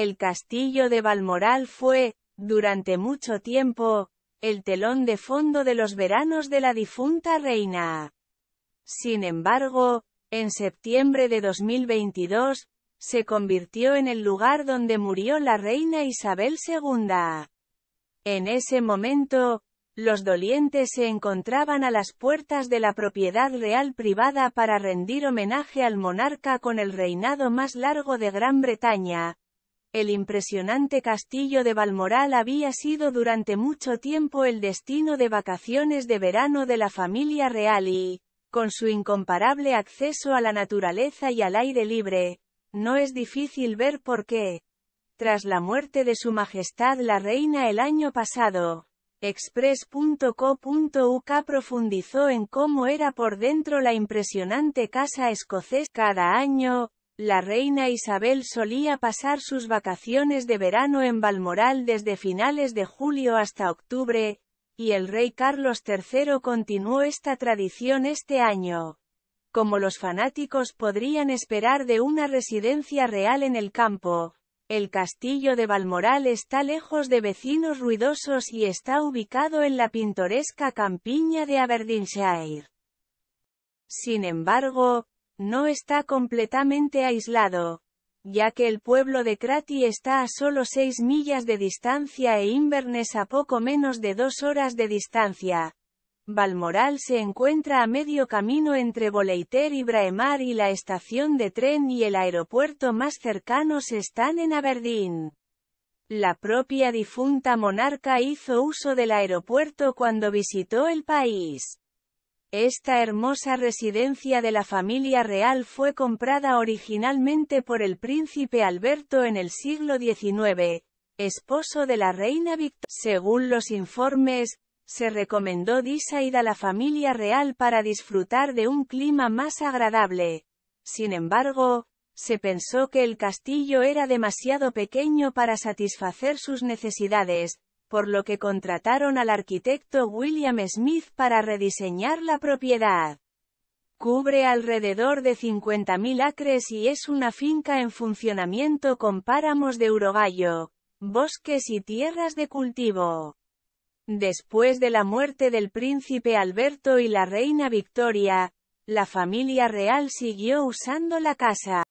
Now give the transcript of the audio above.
El castillo de Balmoral fue, durante mucho tiempo, el telón de fondo de los veranos de la difunta reina. Sin embargo, en septiembre de 2022, se convirtió en el lugar donde murió la reina Isabel II. En ese momento, los dolientes se encontraban a las puertas de la propiedad real privada para rendir homenaje al monarca con el reinado más largo de Gran Bretaña, el impresionante castillo de Balmoral había sido durante mucho tiempo el destino de vacaciones de verano de la familia real y, con su incomparable acceso a la naturaleza y al aire libre, no es difícil ver por qué. Tras la muerte de su majestad la reina el año pasado, Express.co.uk profundizó en cómo era por dentro la impresionante casa escocesa. Cada año, la reina Isabel solía pasar sus vacaciones de verano en Balmoral desde finales de julio hasta octubre, y el rey Carlos III continuó esta tradición este año. Como los fanáticos podrían esperar de una residencia real en el campo, el castillo de Balmoral está lejos de vecinos ruidosos y está ubicado en la pintoresca campiña de Aberdeenshire. Sin embargo, no está completamente aislado, ya que el pueblo de Krati está a solo 6 millas de distancia e Inverness a poco menos de dos horas de distancia. Balmoral se encuentra a medio camino entre Boleiter y Braemar y la estación de tren y el aeropuerto más cercanos están en Aberdeen. La propia difunta monarca hizo uso del aeropuerto cuando visitó el país. Esta hermosa residencia de la familia real fue comprada originalmente por el príncipe Alberto en el siglo XIX, esposo de la reina Victoria. Según los informes, se recomendó Disaid a la familia real para disfrutar de un clima más agradable. Sin embargo, se pensó que el castillo era demasiado pequeño para satisfacer sus necesidades, por lo que contrataron al arquitecto William Smith para rediseñar la propiedad. Cubre alrededor de 50.000 acres y es una finca en funcionamiento con páramos de urogallo, bosques y tierras de cultivo. Después de la muerte del príncipe Alberto y la reina Victoria, la familia real siguió usando la casa.